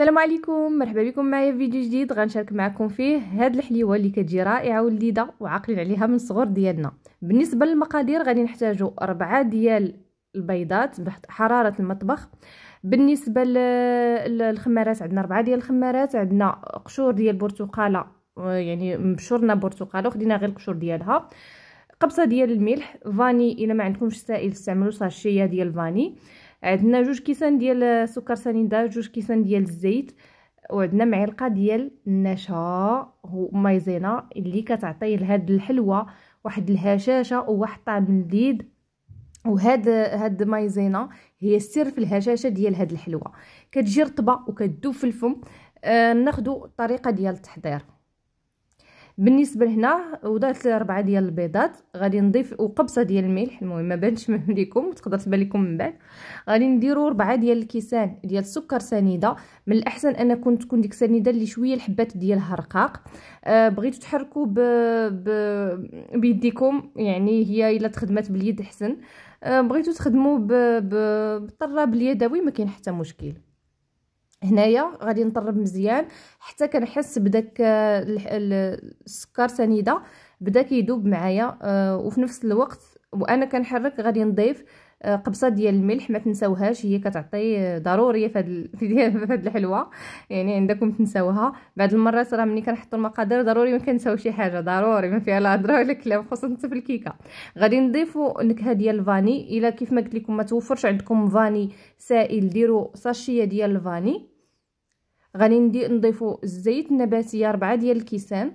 السلام عليكم مرحبا بكم معايا في فيديو جديد غنشارك معكم فيه هاد الحليوه اللي كتجي رائعه ولذيذه وعاقلين عليها من الصغر ديالنا بالنسبه للمقادير غادي نحتاجو أربعة ديال البيضات بحت حراره المطبخ بالنسبه للخمارات عندنا أربعة ديال الخمارات عندنا قشور ديال برتقاله آه، يعني مبشورنا برتقاله وخدينا غير القشور ديالها قبصه ديال الملح فاني الا ما عندكمش سائل استعملوا ساشيه ديال فاني عندنا جوج كيسان ديال السكر سنيده جوج كيسان ديال الزيت وعندنا معلقه ديال النشا مايزينا اللي كتعطي لهاد الحلوه واحد الهشاشه وواحد الطعم لذيذ وهاد هاد مايزينا هي السر في الهشاشه ديال هاد الحلوه كتجي رطبه وكتذوب في الفم آه ناخذ الطريقه ديال التحضير بالنسبه لهنا وضعت ربعه ديال البيضات غادي نضيف وقبصه ديال الملح المهم ما بانش ليكم تقدر تبان لكم من بعد غادي نديروا ربعه ديال الكيسان ديال السكر سنيده من الاحسن ان تكون تكون ديك السنيده اللي شويه الحبات ديالها رقاق آه بغيتو تحركوا ب... ب... بيديكم يعني هي الا تخدمات باليد احسن آه بغيتو تخدموا ب... ب... بالطراب اليدوي ما كاين حتى مشكل هنايا غادي نطرب مزيان حتى كنحس بداك آه، السكر سنيده بدا كيذوب معايا آه، وفي نفس الوقت وانا كنحرك غادي نضيف آه، قبصه ديال الملح ما تنساوهاش هي كتعطي ضروريه في هذه الحلوه يعني عندكم تنساوها بعض المرات راه ملي كنحطوا المقادير ضروري ما كنساو شي حاجه ضروري ما فيها لا هضره ولا كلام خصوصا في الكيكه غادي نضيفوا النكهه ديال الفاني الا كيف ما قلت لكم ما توفرش عندكم فاني سائل ديروا ساشيه ديال الفاني غادي ندير نضيفو الزيت النباتيه 4 ديال الكيسان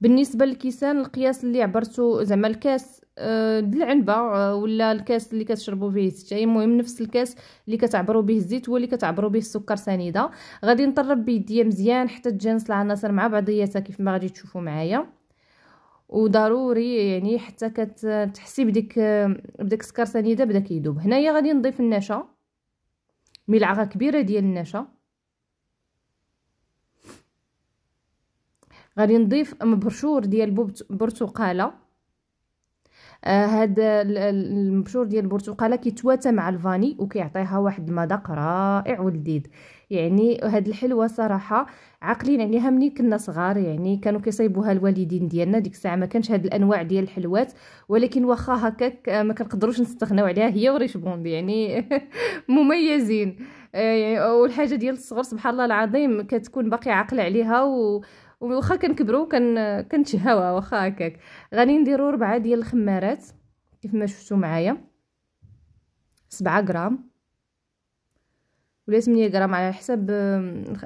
بالنسبه للكيسان القياس اللي عبرتو زعما الكاس آه، د العنبه آه، ولا الكاس اللي كتشربوا فيه الشاي المهم نفس الكاس اللي كتعبروا به الزيت هو اللي كتعبروا به السكر سنيده غادي نطرب بيديا مزيان حتى تجانس العناصر مع بعضياتها كيف ما غادي تشوفوا معايا وضروري يعني حتى كتحسي بديك آه، بديك السكر سنيده بدا كيذوب هنايا غادي نضيف النشا ملعقه كبيره ديال النشا غادي نضيف مبرشور ديال برتقاله هذا آه، المبشور ديال البرتقاله كيتواتى مع الفاني وكيعطيها واحد المذاق رائع ولذيذ يعني هاد الحلوه صراحه عاقلين عليها ملي كنا صغار يعني كانوا كيصايبوها الوالدين ديالنا ديك الساعه ما كانش هاد الانواع ديال الحلوات ولكن واخا هكاك آه، ما كنقدروش نستغناو عليها هي وريش بوند يعني مميزين آه، يعني والحاجه ديال الصغر سبحان الله العظيم كتكون باقي عاقله عليها و واخا كنكبروا كن كنتشهاوها واخا هكاك غادي نديروا ربعه ديال الخمارات كيف ما شفتوا معايا سبعة غرام ولا 8 غرام على حساب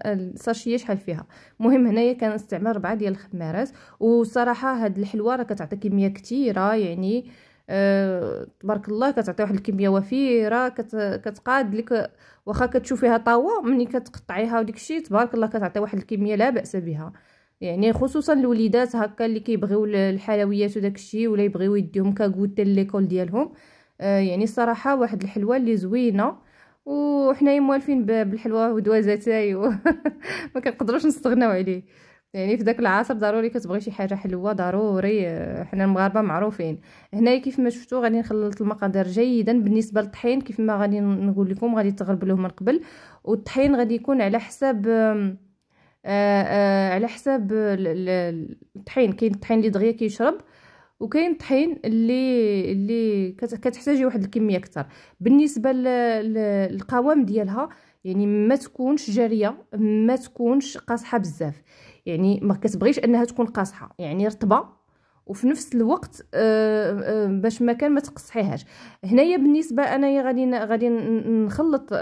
الساشيه شحال فيها المهم هنايا كنستعمل ربعه ديال الخمارات وصراحه هاد الحلوه راه كتعطي كميه كثيره يعني أه تبارك الله كتعطي واحد الكميه وفيره كت كتقاد لك واخا كتشوفيها طاوه ملي كتقطعيها وديك الشيء تبارك الله كتعطي واحد الكميه لا باس بها يعني خصوصا الوليدات هكا اللي كيبغيو الحلويات وداك الشيء ولا يبغيو يديهم كغوطه ليكول ديالهم آه يعني الصراحه واحد الحلوه اللي زوينه وحنايا موالفين بالحلوه ودوازاتاي و... ما كنقدروش نستغناو عليه يعني في داك العصر ضروري كتبغي شي حاجه حلوه ضروري آه، حنا المغاربه معروفين هنايا كيف ما شفتوا غادي نخلط المقادير جيدا بالنسبه للطحين كيف ما غادي نقول لكم غادي تغربلوه من قبل والطحين غادي يكون على حساب آه، آه، على حساب الطحين كاين الطحين اللي دغيا كيشرب وكاين الطحين اللي اللي كتحتاجي واحد الكميه اكثر بالنسبه للقوام ديالها يعني ما تكونش جاريه ما تكونش قاصحه بزاف يعني ما كتبغيش انها تكون قاصحه يعني رطبه وفي نفس الوقت آه، باش ما كان ما تقصحيهاش هنايا بالنسبه انايا غادي غادي نخلط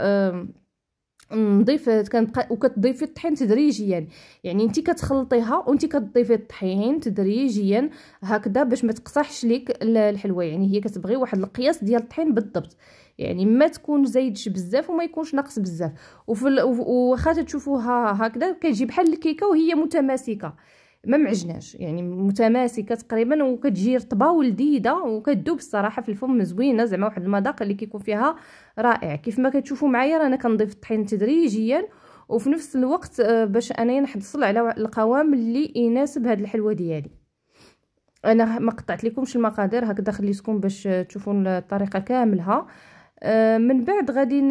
نضيف كنبقى وكتضيفي الطحين تدريجيا يعني, انت كتخلطيها وانت كتضيفي الطحين تدريجيا هكذا باش ما تقصحش ليك الحلوه يعني هي كتبغي واحد القياس ديال الطحين بالضبط يعني ما تكون زايدش بزاف وما يكونش ناقص بزاف وفي واخا تشوفوها هكذا كتجي بحال الكيكه وهي متماسكه ما معجناش يعني متماسكه تقريبا وكتجي رطبه ولذيذه وكتذوب الصراحه في الفم زوينه زعما واحد المذاق اللي كيكون فيها رائع كيف ما كتشوفوا معايا رانا كنضيف الطحين تدريجيا وفي نفس الوقت آه، باش انايا نحصل على القوام اللي يناسب هاد الحلوه ديالي انا ما قطعت لكمش المقادير هكذا خليتكم باش تشوفوا الطريقه كاملها آه، من بعد غادي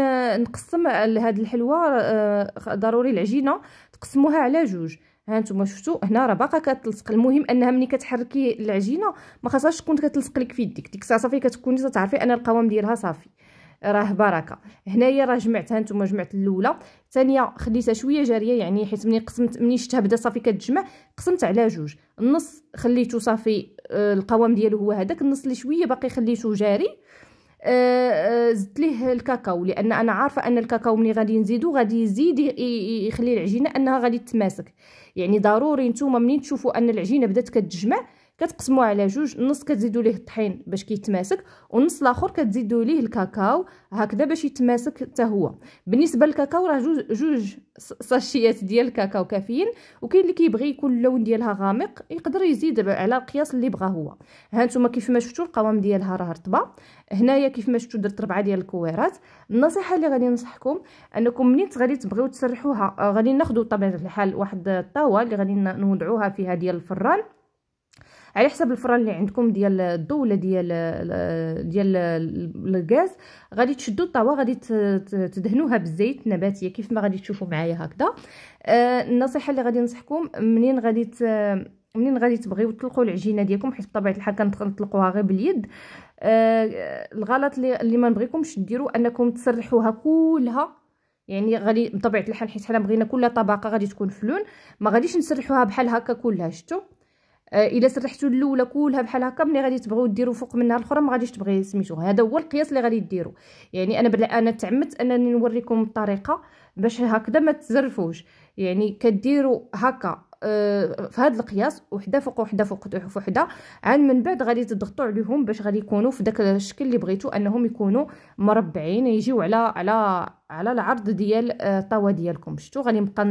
نقسم هاد الحلوه آه، ضروري العجينه تقسموها على جوج ها نتوما شفتوا هنا راه باقا كتلصق المهم انها ملي كتحركي العجينه ما خاصهاش تكون كتلصق لك في يديك ديك الساعه صافي كتكوني تعرفي ان القوام ديالها صافي راه بركه هنايا راه ها نتوما جمعت الاولى ثانيه خليتها شويه جاريه يعني حيت ملي قسمت ملي شفتها بدا صافي كتجمع قسمت على جوج النص خليته صافي آه، القوام ديالو هو هذاك النص اللي شويه باقي خليته جاري زدت ليه الكاكاو لان انا عارفه ان الكاكاو ملي غادي نزيدو غادي يزيد يخلي العجينه انها غادي تماسك يعني ضروري نتوما منين تشوفوا ان العجينه بدات كتجمع كتقسموا على جوج نص كتزيدوا ليه الطحين باش كيتماسك والنص الاخر كتزيدوا ليه الكاكاو هكذا باش يتماسك حتى هو بالنسبه للكاكاو راه جوج جوج ساشيات ديال الكاكاو كافيين وكاين اللي كيبغي يكون اللون ديالها غامق يقدر يزيد على القياس اللي بغا هو ها نتوما كيف ما شفتوا القوام ديالها راه رطبه هنايا كيف ما شفتوا درت ربعه ديال الكويرات النصيحه اللي غادي ننصحكم انكم منين غادي تبغيو تسرحوها آه، غادي ناخذوا بطبيعه الحال واحد الطاوه اللي غادي نوضعوها فيها ديال الفران على حسب الفران اللي عندكم ديال الضو ولا ديال ديال الغاز غادي تشدوا الطاوه غادي تدهنوها بالزيت نباتيه كيف ما غادي تشوفوا معايا هكذا آه، النصيحه اللي غادي ننصحكم منين غادي منين غادي تبغيو تطلقوا العجينه ديالكم حيت بطبيعه الحال كنطلقوها غير باليد آه الغلط اللي, اللي ما نبغيكمش ديروا انكم تسرحوها كلها يعني غادي بطبيعه الحال حيت حنا بغينا كل طبقه غادي تكون فلون ما غاديش نسرحوها بحال هكا كلها شفتوا الا آه، سرحتو الاولى كلها بحال هكا ملي غادي تبغيو ديروا فوق منها الاخرى ما غاديش تبغي سميتو هذا هو القياس اللي غادي ديروا يعني انا بلا انا تعمدت انني نوريكم الطريقه باش هكذا ما تزرفوش يعني كديروا هكا آه، في هذا القياس وحده فوق وحده فوق وحده عاد من بعد غادي تضغطوا عليهم باش غادي يكونوا في داك الشكل اللي بغيتو انهم يكونوا مربعين يجيو على على على العرض ديال آه، الطاوه ديالكم شفتوا غادي نبقى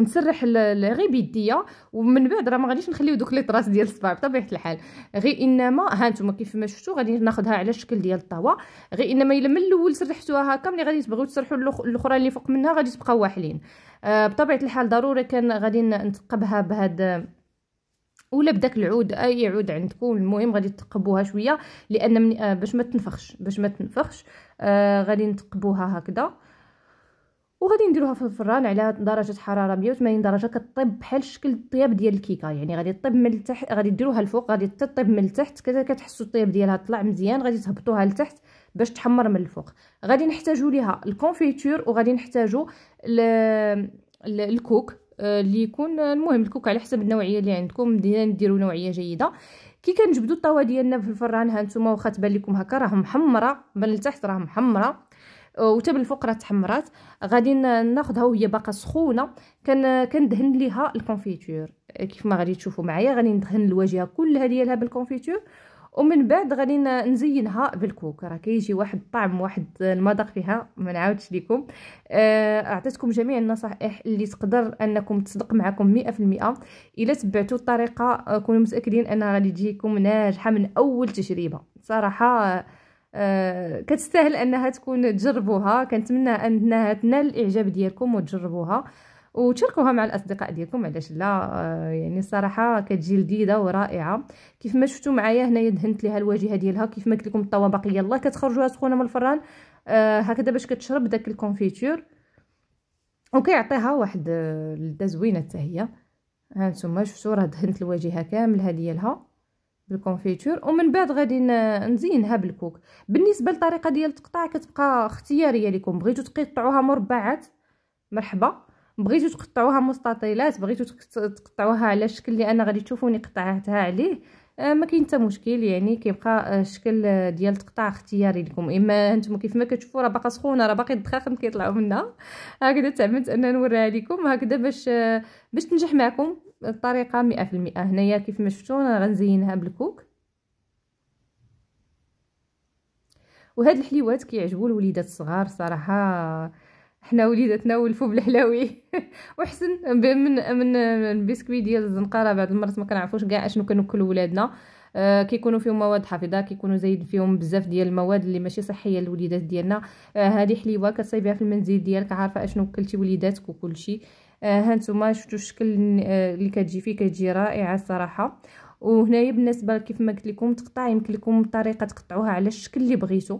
نسرح غير بيديا ومن بعد راه ما غاديش نخليو دوك لي طراس ديال الصباع بطبيعه الحال غير انما ها نتوما كيف ما شفتوا غادي ناخذها على الشكل ديال الطاوه غير انما الا من الاول سرحتوها هكا ملي غادي تبغيو تسرحوا الاخرى اللي فوق منها غادي تبقى واحلين آه بطبيعه الحال ضروري كان غادي نتقبها بهاد ولا بداك العود اي عود عندكم المهم غادي تقبوها شويه لان من آه، باش ما تنفخش باش ما تنفخش آه غادي نتقبوها هكذا وغادي نديروها في الفران على درجه حراره 180 درجه كطيب بحال شكل الطياب ديال الكيكه يعني غادي طيب من التحت غادي ديروها الفوق غادي تطيب من التحت كذا كتحسوا الطياب ديالها طلع مزيان غادي تهبطوها لتحت باش تحمر من الفوق غادي نحتاجوا ليها الكونفيتور وغادي نحتاجوا الكوك آه، اللي يكون المهم الكوك على حسب النوعيه اللي عندكم نديروا نوعيه جيده كي كنجبدوا الطاوه ديالنا في الفران ها نتوما واخا تبان لكم هكا راه محمره من التحت راه محمره وتبل الفقره تحمرات غادي ناخذها وهي باقا سخونه كان كندهن ليها الكونفيتور كيف ما غادي تشوفوا معايا غادي ندهن الواجهه كلها ديالها بالكونفيتور ومن بعد غادي نزينها بالكوك راه كيجي واحد الطعم واحد المذاق فيها ما نعاودش لكم آه اعطيتكم جميع النصائح اللي تقدر انكم تصدق معكم 100% الا تبعتوا الطريقه آه، كونوا متاكدين انها غادي تجيكم ناجحه من اول تجربه صراحه آه، آه، كتستاهل انها تكون تجربوها كنتمنى انها تنال الاعجاب ديالكم وتجربوها وتشاركوها مع الاصدقاء ديالكم علاش لا آه، يعني الصراحه كتجي لذيذه ورائعه كيف ما شفتوا معايا هنايا دهنت ليها الواجهه ديالها كيف ما قلت لكم الطوابق يلا يلاه كتخرجوها سخونه من الفران آه، هكذا باش كتشرب داك الكونفيتور وكيعطيها واحد اللذه زوينه حتى هي ها نتوما شفتوا راه دهنت الواجهه كامله ديالها بالكونفيتور ومن بعد غادي نزينها بالكوك بالنسبه للطريقه ديال التقطاع كتبقى اختياريه لكم بغيتو تقطعوها مربعات مرحبا بغيتو تقطعوها مستطيلات بغيتو تقطعوها على الشكل اللي انا غادي تشوفوني قطعتها عليه آه، ما كاين حتى مشكل يعني كيبقى الشكل آه، ديال التقطاع اختياري لكم اما انتم كيف ما كتشوفوا راه باقا سخونه راه باقي الدخاخم كيطلعوا منها هكذا تعمدت ان نوريها لكم هكذا باش آه، باش تنجح معكم الطريقه مئة في المئة هنايا كيف ما شفتوا انا غنزينها بالكوك وهاد الحليوات كيعجبوا الوليدات الصغار صراحه حنا وليداتنا ولفوا بالحلاوي وحسن من من البسكوي ديال الزنقره بعض المرات ما كنعرفوش كاع اشنو كنوكلو ولادنا آه كيكونوا فيهم مواد حافظه كيكونوا زايد فيهم بزاف ديال المواد اللي ماشي صحيه للوليدات ديالنا هذه آه حليوه كتصايبيها في المنزل ديالك عارفه اشنو كلتي وليداتك وكلشي آه، هانتوما شفتوا الشكل آه، اللي كتجي فيه كتجي رائعه الصراحه وهنايا بالنسبه كيف ما قلت لكم تقطع يمكن لكم طريقه تقطعوها على الشكل اللي بغيتو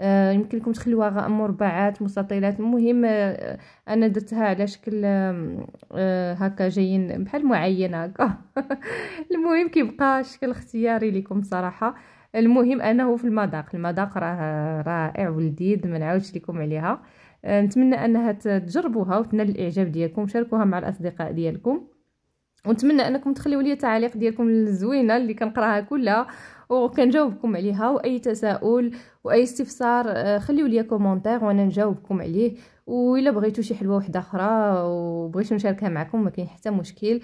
آه، يمكن لكم تخليوها مربعات مستطيلات المهم انا درتها على شكل هكا جايين بحال معين هكا المهم كيبقى شكل اختياري لكم صراحه المهم انه في المذاق المذاق راه رائع ولذيذ ما نعاودش لكم عليها آه، نتمنى انها تجربوها وتنال الاعجاب ديالكم شاركوها مع الاصدقاء ديالكم ونتمنى انكم تخليو لي تعليق ديالكم الزوينه اللي كنقراها كلها وكنجاوبكم عليها واي تساؤل واي استفسار آه، خليو لي كومونتير وانا نجاوبكم عليه والا بغيتو شي حلوه وحده اخرى وبغيتو نشاركها معكم ما كاين حتى مشكل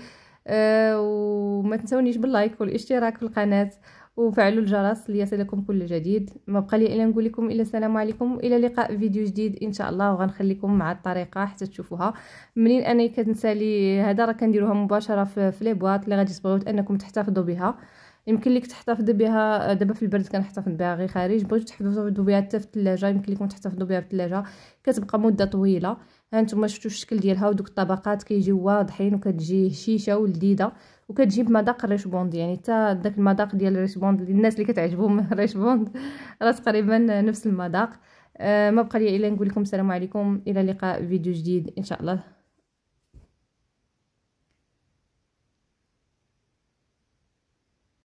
أه وما تنسونيش باللايك والاشتراك في القناه وفعلوا الجرس ليصلكم كل جديد ما بقى لي الا نقول لكم الا السلام عليكم الى لقاء فيديو جديد ان شاء الله وغنخليكم مع الطريقه حتى تشوفوها منين انا كتنسالي هذا راه كنديروها مباشره في لي بواط اللي غادي تبغيو انكم تحتفظوا بها يمكن لك تحتفظ بها دابا في البرد كنحتفظ بها غير خارج بغيتو تحتفظوا بها حتى في الثلاجه يمكن لكم تحتفظوا بها في الثلاجه كتبقى مده طويله هانتوما شفتوا الشكل ديالها ودوك الطبقات كيجيو واضحين وكتجي هشيشه ولذيذه وكتجي بمذاق بوند يعني حتى داك المذاق ديال ريش بوند الناس اللي كتعجبهم ريش بوند راه تقريبا نفس المذاق أه ما بقى لي الا نقول لكم السلام عليكم الى لقاء فيديو جديد ان شاء الله